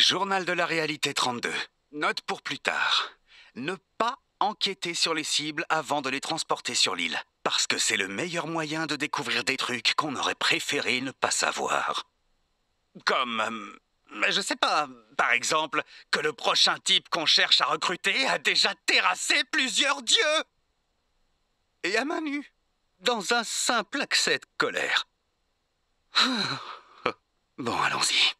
Journal de la réalité 32. Note pour plus tard. Ne pas enquêter sur les cibles avant de les transporter sur l'île, parce que c'est le meilleur moyen de découvrir des trucs qu'on aurait préféré ne pas savoir. Comme... Euh, je sais pas, par exemple, que le prochain type qu'on cherche à recruter a déjà terrassé plusieurs dieux Et à main nue, dans un simple accès de colère. bon, allons-y.